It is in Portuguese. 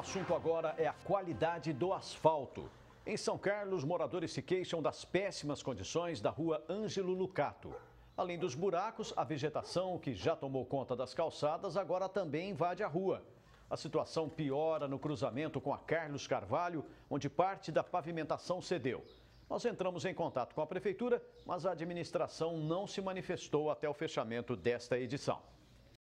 assunto agora é a qualidade do asfalto. Em São Carlos, moradores se queixam das péssimas condições da rua Ângelo Lucato. Além dos buracos, a vegetação que já tomou conta das calçadas agora também invade a rua. A situação piora no cruzamento com a Carlos Carvalho, onde parte da pavimentação cedeu. Nós entramos em contato com a prefeitura, mas a administração não se manifestou até o fechamento desta edição.